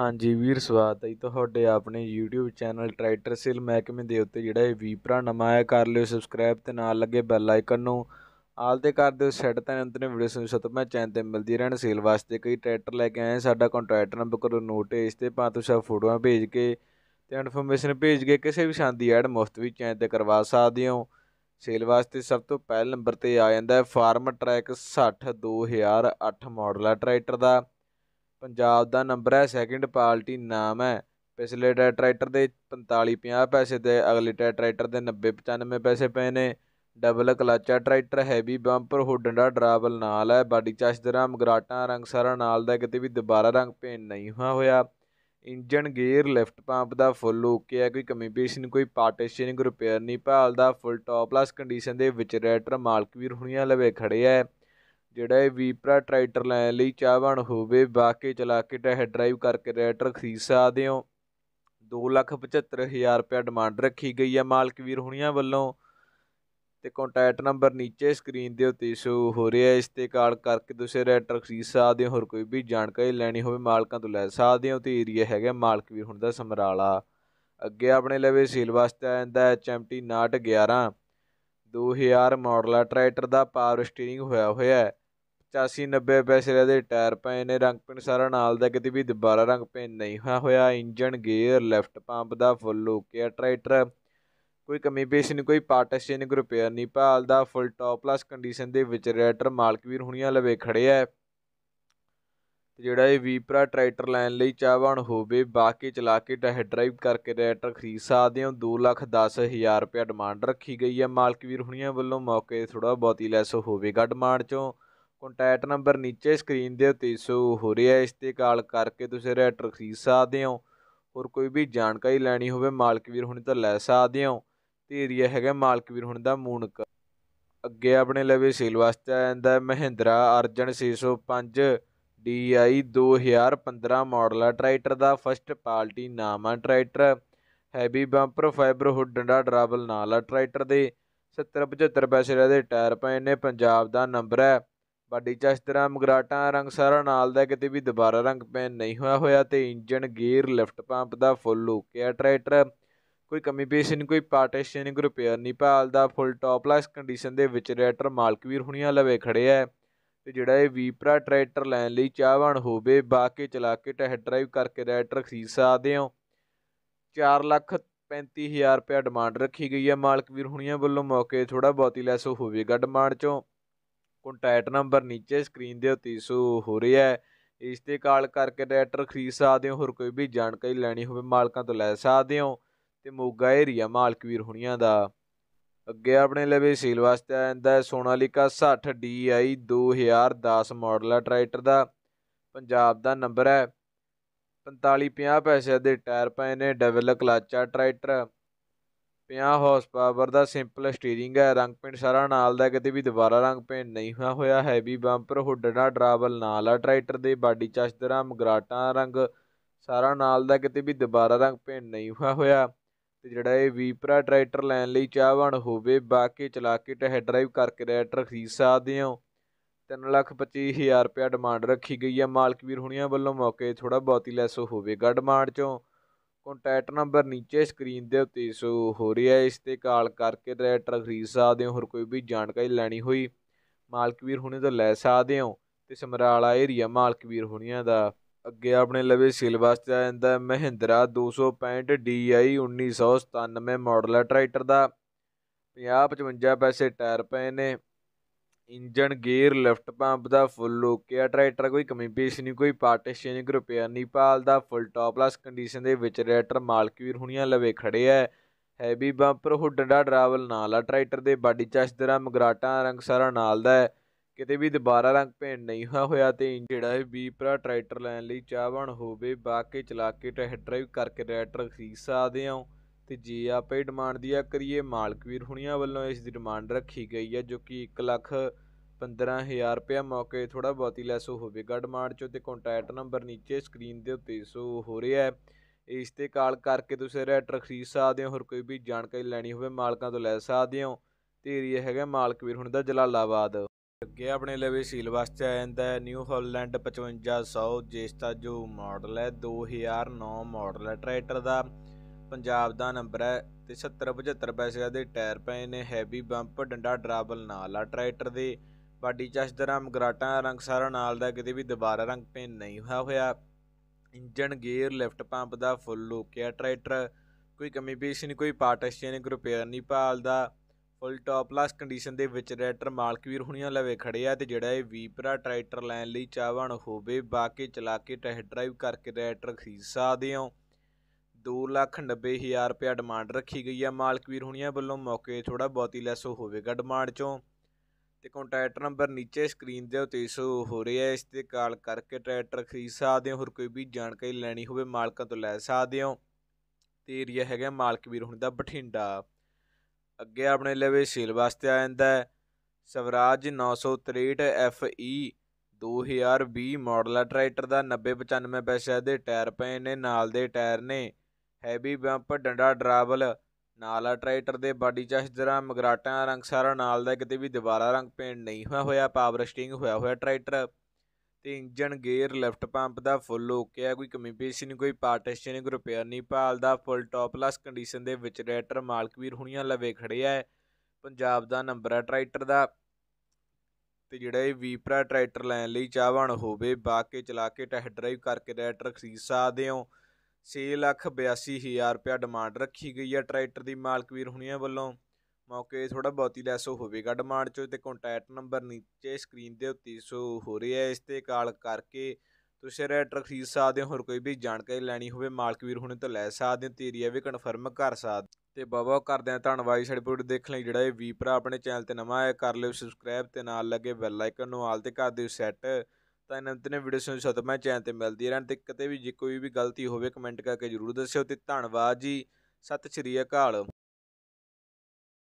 ਹਾਂਜੀ ਵੀਰ ਸਵਾਗਤ ਹੈ ਜੀ ਤੁਹਾਡੇ ਆਪਣੇ YouTube ਚੈਨਲ ਟਰੈਕਟਰ ਸੇਲ ਮਹਿਕਮੇ ਦੇ ਉੱਤੇ ਜਿਹੜਾ ਇਹ ਵੀਪਰਾ ਨਵਾਂ ਆਇਆ ਕਰ ਲਿਓ ਸਬਸਕ੍ਰਾਈਬ ਤੇ ਨਾਲ ਲੱਗੇ ਬੈਲ ਆਈਕਨ ਨੂੰ ਆਲ ਤੇ ਕਰ ਦਿਓ ਸੈੱਟ ਤਾਂ ਅੰਤ ਨੇ ਵੀਡੀਓ ਸੁਣ ਸਤ ਮੈਂ ਚੈਨ ਤੇ ਮਿਲਦੀ ਰਹਿਣ ਸੇਲ ਵਾਸਤੇ ਕਈ ਟਰੈਕਟਰ ਲੈ ਕੇ ਆਏ ਸਾਡਾ ਕੰਟੈਕਟ ਨੰਬਰ ਕਰੋ ਨੋਟ ਇਸ ਤੇ ਪਾ ਤੁਸੀਂ ਫੋਟੋਆਂ ਭੇਜ ਕੇ ਤੇ ਇਨਫੋਰਮੇਸ਼ਨ ਭੇਜ ਕੇ ਕਿਸੇ ਵੀ ਸ਼ਾਂਦੀ ਐਡ ਮੁਫਤ ਵੀ ਚੈਨ ਤੇ ਕਰਵਾ ਸਕਦੇ ਹੋ ਸੇਲ ਵਾਸਤੇ ਸਭ ਤੋਂ ਪਹਿਲ ਨੰਬਰ ਤੇ ਆ ਜਾਂਦਾ ਹੈ ਫਾਰਮ ਟਰੈਕ 60 2008 ਮਾਡਲ ਆ ਟਰੈਕਟਰ ਦਾ ਪੰਜਾਬ ਦਾ ਨੰਬਰ ਹੈ ਸੈਕਿੰਡ ਪਾਰਟੀ ਨਾਮ ਹੈ ਪਿਛਲੇ ਟਰੈਕਟਰ ਦੇ 45 50 ਪੈਸੇ ਤੇ ਅਗਲੇ ਟਰੈਕਟਰ ਦੇ 90 95 ਪੈਸੇ ਪਏ ਨੇ ਡਬਲ ਕਲਚਾ ਟਰੈਕਟਰ ਹੈਵੀ ਬੰਪਰ ਹੁੱਡ ਡਰਾਵਲ ਨਾਲ ਹੈ ਬਾਡੀ ਚਸ਼ਦਰਾ ਮਗਰਾਟਾਂ ਰੰਗ ਸਾਰਾ ਨਾਲ ਦਾ ਕਿਤੇ ਵੀ ਦੁਬਾਰਾ ਰੰਗ ਪੇਂਟ ਨਹੀਂ ਹੋਇਆ ਇੰਜਨ ਗੇਅਰ ਲਿਫਟ ਪੰਪ ਦਾ ਫੁੱਲ ਓਕੇ ਹੈ ਕੋਈ ਕਮੀ ਪੇਸ਼ ਨਹੀਂ ਕੋਈ ਪਾਰਟੀਸ਼ਨਿੰਗ ਰਿਪੇਅਰ ਨਹੀਂ ਭਾਲਦਾ ਫੁੱਲ ਟੌਪ ਪਲਸ ਕੰਡੀਸ਼ਨ ਦੇ ਵਿੱਚ ਰੈਟਰ ਮਾਲਕ ਵੀਰ ਹੁਣੀਆਂ ਲਵੇ ਖੜੇ ਹੈ ਜਿਹੜਾ ਇਹ ਵੀਪਰਾ ਟਰੈਕਟਰ ਲੈਣ ਲਈ ਚਾਹਵਾਨ ਹੋਵੇ ਬਾਕੇ ਚਲਾ ਕੇ ਟਹਿ ਡਰਾਈਵ ਕਰਕੇ ਟਰੈਕਟਰ ਖਰੀਦ ਸਕਦੇ ਹੋ 275000 ਰੁਪਏ ਡਿਮਾਂਡ ਰੱਖੀ ਗਈ ਹੈ ਮਾਲਕ ਵੀਰ ਹੁਣੀਆਂ ਵੱਲੋਂ ਤੇ ਕੰਟੈਕਟ ਨੰਬਰ ਨੀਚੇ ਸਕਰੀਨ ਦੇ ਉੱਤੇ ਸ਼ੋ ਹੋ ਰਿਹਾ ਇਸ ਤੇ ਕਾਲ ਕਰਕੇ ਤੁਸੀਂ ਰੈਟਰ ਖਰੀਦ ਸਕਦੇ ਹੋ ਹੋਰ ਕੋਈ ਵੀ ਜਾਣਕਾਰੀ ਲੈਣੀ ਹੋਵੇ ਮਾਲਕਾਂ ਤੋਂ ਲੈ ਸਕਦੇ ਹੋ ਤੇ ਏਰੀਆ ਹੈਗਾ ਮਾਲਕ ਵੀਰ ਹੁਣ ਦਾ ਸਮਰਾਲਾ ਅੱਗੇ ਆਪਣੇ ਲਵੇ ਸੇਲ ਵਾਸਤੇ ਆ ਜਾਂਦਾ ਹੈ ਚੈਂਪਟੀ ਨਾਟ 2000 ਮਾਡਲ ਆ ਟਰੈਕਟਰ ਦਾ ਪਾਵਰ ਸਟੀering ਹੋਇਆ ਹੋਇਆ ਹੈ 8490 ਨੱਬੇ ਪੈਸੇ ਦੇ ਟਾਇਰ ਪਏ ਨੇ ਰੰਗ ਪੇਂਟ ਸਾਰਾ ਨਾਲ ਦਾ ਕਿਤੇ ਵੀ ਦੁਬਾਰਾ ਰੰਗ ਪੇਂਟ ਨਹੀਂ ਹੋਇਆ ਹੋਇਆ ਇੰਜਨ ਗੇਅਰ ਲੈਫਟ ਪੰਪ ਦਾ ਫੁੱਲ ਓਕੇ ਆ ਟਰੈਕਟਰ ਕੋਈ ਕਮੀ ਪੇਸ਼ ਨਹੀਂ ਕੋਈ ਪਾਰਟ ਐਕਸਚੇਂਜ ਕੋਈ ਰਿਪੇਅਰ ਨਹੀਂ ਦਾ ਫੁੱਲ ਟੌਪ ਪਲੱਸ ਕੰਡੀਸ਼ਨ ਦੇ ਵਿੱਚ ਰੈਟਰ ਮਾਲਕ ਵੀਰ ਹੁਣੀਆਂ ਲਵੇ ਖੜੇ ਹੈ ਤੇ ਜਿਹੜਾ ਇਹ ਵੀਪਰਾ ਟਰੈਕਟਰ ਲੈਣ ਲਈ ਚਾਹਵਾਨ ਹੋਵੇ ਬਾਕੀ ਚਲਾ ਕੇ ਟੈਸਟ ਡਰਾਈਵ ਕਰਕੇ ਟਰੈਕਟਰ ਖਰੀਦ ਸਕਦੇ ਹੋ 2 ਲੱਖ 10 ਹਜ਼ਾਰ ਰੁਪਏ ਡਿਮਾਂਡ ਰੱਖੀ ਗਈ ਹੈ ਮਾਲਕ ਵੀਰ ਹੁਣੀਆਂ ਵੱਲੋਂ ਮੌਕੇ ਥੋੜਾ ਬਹੁਤੀ ਲੈਸ ਹੋਵੇਗਾ ਡਿਮਾਂਡ ਚੋਂ ਕੰਟੈਕਟ ਨੰਬਰ ਨੀਚੇ ਸਕਰੀਨ ਦੇ ਉੱਤੇ ਸੋ ਹੋ ਰਿਹਾ ਇਸ ਤੇ ਕਾਲ ਕਰਕੇ ਤੁਸੀਂ ਰੈਟਰ ਖਰੀਦ ਸਕਦੇ ਹੋ ਹੋਰ ਕੋਈ ਵੀ ਜਾਣਕਾਰੀ ਲੈਣੀ ਹੋਵੇ ਮਾਲਕ ਵੀਰ ਹੁਣੇ ਤਾਂ ਲੈ ਸਕਦੇ ਹੋ ਤੇ ਏਰੀਆ ਹੈਗਾ ਮਾਲਕ ਵੀਰ ਹੁਣੇ ਦਾ ਮੂਨਕ ਅੱਗੇ ਆਪਣੇ ਲਵੇ ਸੇਲ ਵਾਸਤੇ ਆ ਜਾਂਦਾ ਹੈ ਮਹਿੰਦਰਾ ਅਰਜਨ 605 DI 2015 ਮਾਡਲ ਆ ਟਰੈਕਟਰ ਦਾ ਫਸਟ ਪਾਰਟੀ ਨਾਮ ਆ tractor heavy bumper fiber hood ਦਾ ਡਰਾਵਲ ਨਾਲ ਆ ਟਰੈਕਟਰ ਦੇ 70 75 ਪੈਸੇ ਦੇ ਟਾਇਰ ਪਏ ਨੇ ਪੰਜਾਬ ਦਾ ਨੰਬਰ ਹੈ ਬਾਡੀ ਇਸ ਤਰ੍ਹਾਂ ਮਗਰਾਟਾਂ ਰੰਗ ਸਾਰਾ ਨਾਲ ਦਾ ਕਿਤੇ ਵੀ ਦੁਬਾਰਾ ਰੰਗ ਪੈਨ ਨਹੀਂ ਹੋਇਆ ਹੋਇਆ ਤੇ ਇੰਜਨ ਗੇਅਰ ਲਿਫਟ ਪੰਪ ਦਾ ਫੁੱਲ ਓਕੇ ਆ ਟਰੈਕਟਰ ਕੋਈ ਕਮੀ ਪੇਸ਼ ਨਹੀਂ ਕੋਈ ਪਾਰਟੀਸ਼ਨ ਨਹੀਂ ਕੋਈ ਰਿਪੇਅਰ ਨਹੀਂ ਦਾ ਫੁੱਲ ਟੌਪ ਲੈਸ ਕੰਡੀਸ਼ਨ ਦੇ ਵਿੱਚ ਰੈਟਰ ਮਾਲਕ ਵੀਰ ਹੁਣੀਆਂ ਲਵੇ ਖੜੇ ਆ ਤੇ ਜਿਹੜਾ ਇਹ ਵੀਪਰਾ ਟਰੈਕਟਰ ਲੈਣ ਲਈ ਚਾਹਵਾਨ ਹੋਵੇ ਬਾਕੇ ਚਲਾ ਕੇ ਟੈਸਟ ਡਰਾਈਵ ਕਰਕੇ ਰੈਟਰ ਖਰੀਦ ਸਕਦੇ ਹੋ 4 ਲੱਖ 35000 ਰੁਪਏ ਡਿਮਾਂਡ ਰੱਖੀ ਗਈ ਹੈ ਮਾਲਕ ਵੀਰ ਹੁਣੀਆਂ ਵੱਲੋਂ ਮੌਕੇ ਥੋੜਾ ਬਹੁਤੀ ਲੈਸ ਹੋਵੇਗਾ ਡਿਮਾਂਡ ਚੋਂ ਕੰਟੈਕਟ ਨੰਬਰ ਨੀਚੇ ਸਕਰੀਨ ਦੇ ਉੱਤੇ ਸ਼ੋ ਹੋ ਰਿਹਾ ਹੈ ਇਸ ਤੇ ਕਾਲ ਕਰਕੇ ਟਰੈਕਟਰ ਖਰੀਦ ਸਕਦੇ ਹੋ ਹੋਰ ਕੋਈ ਵੀ ਜਾਣਕਾਰੀ ਲੈਣੀ ਹੋਵੇ ਮਾਲਕਾਂ ਤੋਂ ਲੈ ਸਕਦੇ ਹੋ ਤੇ ਮੋਗਾ ਏਰੀਆ ਮਾਲਕ ਵੀਰ ਹੁਣੀਆਂ ਦਾ ਅੱਗੇ ਆਪਣੇ ਲਵੇ ਸੀਲ ਵਾਸਤੇ ਜਾਂਦਾ ਹੈ ਸੋਨਾਲੀਕਾ 60 DI 2010 ਮਾਡਲ ਹੈ ਟਰੈਕਟਰ ਦਾ ਪੰਜਾਬ ਦਾ ਨੰਬਰ ਹੈ 4550 ਪੈਸੇ ਦੇ ਟਾਇਰ ਪਏ ਨੇ double clutch tractor 50 horse power ਦਾ ਸਿੰਪਲ ਸਟੀering ਹੈ ਰੰਗ ਪੇਂਟ ਸਾਰਾ ਨਾਲ ਦਾ ਕਿਤੇ ਵੀ ਦੁਬਾਰਾ ਰੰਗ ਪੇਂਟ ਨਹੀਂ ਹੋਇਆ ਹੋਇਆ ਹੈਵੀ ਬੰਪਰ ਹੁੱਡਣਾ ਡਰਾਵਲ ਨਾਲ ਆ ਟਰੈਕਟਰ ਦੇ ਬਾਡੀ ਚਸ਼ਦਰਾ ਮਗਰਾਟਾਂ ਰੰਗ ਸਾਰਾ ਨਾਲ ਦਾ ਕਿਤੇ ਵੀ ਦੁਬਾਰਾ ਰੰਗ ਪੇਂਟ ਨਹੀਂ ਹੋਇਆ ਹੋਇਆ ਤੇ ਜਿਹੜਾ ਇਹ ਵੀਪਰਾ ਟਰੈਕਟਰ ਲੈਣ ਲਈ ਚਾਹਵਾਨ ਹੋਵੇ ਬਾਕੀ ਚਲਾ ਕੇ ਟਹਿ ਡਰਾਈਵ ਕਰਕੇ ਟਰੈਕਟਰ ਖਰੀਦ ਸਕਦੇ ਹੋ 325000 ਰੁਪਏ ਡਿਮਾਂਡ ਰੱਖੀ ਗਈ ਹੈ ਮਾਲਕ ਵੀਰ ਹੁਣੀਆਂ ਵੱਲੋਂ ਮੌਕੇ ਥੋੜਾ ਬਹੁਤੀ ਲੈਸ ਹੋਵੇਗਾ ਡਿਮਾਂਡ ਚੋਂ ਕੰਟੈਕਟ ਨੰਬਰ ਨੀਚੇ ਸਕਰੀਨ ਦੇ ਉੱਤੇ ਸੋ ਹੋ ਰਿਹਾ ਇਸ ਤੇ ਕਾਲ ਕਰਕੇ ਡਾਇਰੈਕਟਰ ਖਰੀਦ ਸਕਦੇ ਹੋ ਹੋਰ ਕੋਈ ਵੀ ਜਾਣਕਾਰੀ ਲੈਣੀ ਹੋਈ ਮਾਲਕ ਵੀਰ ਹੁਣੇ ਤੋਂ ਲੈ ਸਕਦੇ ਹੋ ਤੇ ਸਮਰਾਲਾ ਏਰੀਆ ਮਾਲਕ ਵੀਰ ਹੁਣੀਆਂ ਦਾ ਅੱਗੇ ਆਪਣੇ ਲਵੇ ਸਿਲਬਸ ਚ ਆ ਜਾਂਦਾ ਹੈ ਮਹਿੰਦਰਾ 265 DI 1997 ਮਾਡਲ ਟਰੈਕਟਰ ਦਾ 50 55 ਪੈਸੇ ਟਾਇਰ ਪਏ ਨੇ ਇੰਜਨ ਗੇਅਰ ਲਿਫਟ ਪੰਪ ਦਾ ਫੁੱਲ ਲੁੱਕ ਆ ਟਰੈਕਟਰ ਕੋਈ ਕਮੀ ਪੇਸ਼ ਨਹੀਂ ਕੋਈ ਪਾਰਟ ਨਹੀਂ ਕੋਈ ਰਿਪੇਅਰ ਨਹੀਂ ਪਾਲਦਾ ਫੁੱਲ ਟੌਪ ਕਲਾਸ ਕੰਡੀਸ਼ਨ ਦੇ ਵਿੱਚ ਟਰੈਕਟਰ ਮਾਲਕ ਵੀਰ ਹੁਣੀਆਂ ਲਵੇ ਖੜੇ ਆ ਹੈਵੀ ਬੰਪਰ ਹੁੱਡ ਦਾ ਡਰਾਵਲ ਨਾਲ ਆ ਟਰੈਕਟਰ ਦੇ ਬਾਡੀ ਚਸ਼ਦਰਾ ਮਗਰਾਟਾ ਰੰਗ ਸਾਰਾ ਨਾਲ ਦਾ ਕਿਤੇ ਵੀ ਦੁਬਾਰਾ ਰੰਗ ਭੇਂਟ ਨਹੀਂ ਹੋਇਆ ਹੋਇਆ ਤੇ ਜਿਹੜਾ ਇਹ ਵੀ ਪਰਾ ਟਰੈਕਟਰ ਲੈਣ ਲਈ ਚਾਹਵਣ ਹੋਵੇ ਬਾਕੇ ਚਲਾ ਕੇ ਟਰੈਕਟਰ ਡਰਾਈਵ ਕਰਕੇ ਟਰੈਕਟਰ ਖਰੀਦ ਸਕਦੇ ਆਂ ਤੇ ਜੇ ਆਪੇ ਡਿਮਾਂਡ ਦੀ ਆ ਕਰੀਏ ਮਾਲਕਵੀਰ ਹੁਣੀਆਂ ਵੱਲੋਂ ਇਸ ਦੀ ਡਿਮਾਂਡ ਰੱਖੀ ਗਈ ਹੈ ਜੋ ਕਿ 1 ਲੱਖ 15000 ਰੁਪਏ ਮੌਕੇ ਥੋੜਾ ਬਹੁਤੀ ਲੈਸ ਹੋਵੇਗਾ ਡਿਮਾਂਡ ਚੋਂ ਤੇ ਕੰਟੈਕਟ ਨੰਬਰ ਨੀਚੇ ਸਕਰੀਨ ਦੇ ਉੱਤੇ ਸੋ ਹੋ ਰਿਹਾ ਹੈ ਇਸ ਤੇ ਕਾਲ ਕਰਕੇ ਤੁਸੀਂ ਰੈਟਰ ਖਰੀਦ ਸਕਦੇ ਹੋ ਹੋਰ ਕੋਈ ਵੀ ਜਾਣਕਾਰੀ ਲੈਣੀ ਹੋਵੇ ਮਾਲਕਾਂ ਤੋਂ ਲੈ ਸਕਦੇ ਹੋ ਤੇ ਏਰੀਆ ਹੈਗਾ ਮਾਲਕਵੀਰ ਹੁਣ ਦਾ ਜਲਾਲਾਬਾਦ ਅੱਗੇ ਆਪਣੇ ਲਵੇ ਸੀਲਬਸ ਚ ਆ ਜਾਂਦਾ ਹੈ ਨਿਊ ਹਾਲੈਂਡ 5500 ਜਿਸ ਦਾ ਜੋ ਮਾਡਲ ਹੈ 2009 ਮਾਡਲ ਹੈ ਟਰੈਕਟਰ ਦਾ ਪੰਜਾਬ ਦਾ ਨੰਬਰ ਹੈ ਤੇ 70 75 ਪੈਸੇ ਦੇ ਟਾਇਰ ਪਏ ਨੇ ਹੈਵੀ ਬੰਪ ਡੰਡਾ ਡਰਾਬਲ ਨਾਲ ਆ ਟਰੈਕਟਰ ਦੇ ਬਾਡੀ ਚਸ਼ਦਰਾ ਮਗਰਾਟਾਂ ਰੰਗ ਸਾਰਾ ਨਾਲ ਦਾ ਕਿਤੇ ਵੀ ਦੁਬਾਰਾ ਰੰਗ ਪੇਂਟ ਨਹੀਂ ਹੋਇਆ ਹੋਇਆ ਇੰਜਨ ਗੇਅਰ ਲਿਫਟ ਪੰਪ ਦਾ ਫੁੱਲ ਲੋਕਿਆ ਟਰੈਕਟਰ ਕੋਈ ਕਮੀ ਪੇਸ਼ ਨਹੀਂ ਕੋਈ ਪਾਰਟ ਐਕਸਚੇਂਜ ਕੋਈ ਰਿਪੇਅਰ ਨਹੀਂ ਦਾ ਫੁੱਲ ਟਾਪ ਕਲਾਸ ਕੰਡੀਸ਼ਨ ਦੇ ਵਿੱਚ ਟਰੈਕਟਰ ਮਾਲਕ ਵੀਰ ਹੁਣੀਆਂ ਲਵੇ ਖੜੇ ਆ ਤੇ ਜਿਹੜਾ ਇਹ ਵੀਪਰਾ ਟਰੈਕਟਰ ਲੈਣ ਲਈ ਚਾਹਵਾਨ ਹੋਵੇ ਬਾਕੀ ਚਲਾ ਕੇ ਟੈਸਟ ਡਰਾਈਵ ਕਰਕੇ ਟਰੈਕਟਰ ਖਰੀਦ ਸਕਦੇ ਹੋ 2 ਲੱਖ 90 ਹਜ਼ਾਰ ਰੁਪਇਆ ਡਿਮਾਂਡ ਰੱਖੀ ਗਈ ਹੈ ਵੀਰ ਹੁਣੀਆਂ ਵੱਲੋਂ ਮੌਕੇ ਥੋੜਾ ਬਹੁਤੀ ਲੈਸ ਹੋਵੇਗਾ ਡਿਮਾਂਡ ਚੋਂ ਤੇ ਕੰਟੈਕਟ ਨੰਬਰ ਨੀਚੇ ਸਕਰੀਨ ਦੇ ਉੱਤੇ ਸੋ ਹੋ ਰਿਹਾ ਇਸ ਤੇ ਕਾਲ ਕਰਕੇ ਟਰੈਕਟਰ ਖਰੀਦ ਸਕਦੇ ਹੋ ਹੋਰ ਕੋਈ ਵੀ ਜਾਣਕਾਰੀ ਲੈਣੀ ਹੋਵੇ ਮਾਲਕਾਂ ਤੋਂ ਲੈ ਸਕਦੇ ਹੋ ਤੇ ਏਰੀਆ ਹੈਗਾ ਮਾਲਕ ਵੀਰ ਹੁਣ ਦਾ ਬਠਿੰਡਾ ਅੱਗੇ ਆਪਣੇ ਲਵੇ ਸੇਲ ਵਾਸਤੇ ਆ ਜਾਂਦਾ ਹੈ ਸਵਰਾਜ 963 FE 2020 ਮਾਡਲ ਟਰੈਕਟਰ ਦਾ 90 95 ਪੈਸੇ ਦੇ ਟਾਇਰ ਪਏ ਨੇ ਨਾਲ ਦੇ ਟਾਇਰ ਨੇ ਹੈਵੀ ਬੰਪ ਡੰਡਾ ਡਰਾਵਲ ਨਾਲ ਟਰੈਕਟਰ ਦੇ ਬਾਡੀ ਜਰਾ ਮਗਰਾਟਾਂ ਰੰਗ ਸਾਰਾ ਨਾਲ ਦਾ ਕਿਤੇ ਵੀ ਦੁਬਾਰਾ ਰੰਗ ਪੇਂਟ ਨਹੀਂ ਹੋਇਆ ਹੋਇਆ ਪਾਵਰ ਸਟਿੰਗ ਹੋਇਆ ਹੋਇਆ ਟਰੈਕਟਰ ਤੇ ਇੰਜਨ ਗੇਅਰ ਲੈਫਟ ਪੰਪ ਦਾ ਫੁੱਲ ਓਕੇ ਆ ਕੋਈ ਕਮੀ ਪੇਸ਼ ਨਹੀਂ ਕੋਈ ਪਾਰਟੀਸ਼ਨ ਨਹੀਂ ਕੋਈ ਰਿਪੇਅਰ ਨਹੀਂ ਦਾ ਫੁੱਲ ਟੌਪ ਪਲਸ ਕੰਡੀਸ਼ਨ ਦੇ ਵਿੱਚ ਟਰੈਕਟਰ ਮਾਲਕ ਵੀਰ ਹੁਣੀਆਂ ਲਵੇ ਖੜੇ ਆ ਪੰਜਾਬ ਦਾ ਨੰਬਰ ਆ ਟਰੈਕਟਰ ਦਾ ਤੇ ਜਿਹੜਾ ਇਹ ਵੀਪਰਾ ਟਰੈਕਟਰ ਲੈਣ ਲਈ ਚਾਹਵਾਨ ਹੋਵੇ ਬਾਕੇ ਚਲਾ ਕੇ ਟੈਸਟ ਡਰਾਈਵ ਕਰਕੇ ਟਰੈਕਟਰ ਖਰੀਦ ਸਕਦੇ ਹੋ 6 ਲੱਖ 82000 ਰੁਪਿਆ ਡਿਮਾਂਡ ਰੱਖੀ ਗਈ ਹੈ ਟਰੈਕਟਰ ਦੀ ਮਾਲਕ ਵੀਰ ਹੁਣੀਆਂ ਵੱਲੋਂ ਮੌਕੇ ਥੋੜਾ ਬਹੁਤੀ ਲੈਸ ਹੋਵੇਗਾ ਡਿਮਾਂਡ ਚੋਂ ਤੇ ਕੰਟੈਕਟ ਨੰਬਰ ਨੀਚੇ ਸਕਰੀਨ ਦੇ ਉੱਤੇ ਸੋ ਹੋ ਰਿਹਾ ਹੈ ਇਸ ਤੇ ਕਾਲ ਕਰਕੇ ਤੁਸੀਂ ਰੈਟਰ ਖਰੀਦ ਸਕਦੇ ਹੋ ਹੋਰ ਕੋਈ ਵੀ ਜਾਣਕਾਰੀ ਲੈਣੀ ਹੋਵੇ ਮਾਲਕ ਵੀਰ ਹੁਣੇ ਤੋਂ ਲੈ ਸਕਦੇ ਹੋ ਤੇ ਏਰੀਆ ਵੀ ਕਨਫਰਮ ਕਰ ਸਕਦੇ ਤੇ ਬਾਬਾ ਕਰਦੇ ਆ ਧੰਨਵਾਦ ਸਾਡੇ ਵੀਡੀਓ ਦੇਖਣ ਲਈ ਜਿਹੜਾ ਇਹ ਵੀ ਭਰਾ ਆਪਣੇ ਚੈਨਲ ਤੇ ਨਵਾਂ ਆਇਆ ਕਰ ਲਿਓ ਸਬਸਕ੍ਰਾਈਬ ਤੇ ਨਾਲ ਲੱਗੇ ਬੈਲ ਆਈਕਨ ਨੂੰ ਆਲ ਤੇ ਕਰ ਦਿਓ ਸੈੱਟ ਤਾਂ ਇਹਨਾਂ ਦਿਨੇ ਵੀਡੀਓ ਸੁਣ ਸਕਦੇ ਮੈਂ ਚੈਨ ਤੇ ਮਿਲਦੀ ਰਹਿਣ ਤੇ ਕਿਤੇ ਵੀ ਜੇ ਕੋਈ ਵੀ ਗਲਤੀ ਹੋਵੇ ਕਮੈਂਟ ਕਰਕੇ ਜ਼ਰੂਰ ਦੱਸਿਓ ਤੇ ਧੰਨਵਾਦ ਜੀ ਸਤਿ ਸ਼੍ਰੀ ਅਕਾਲ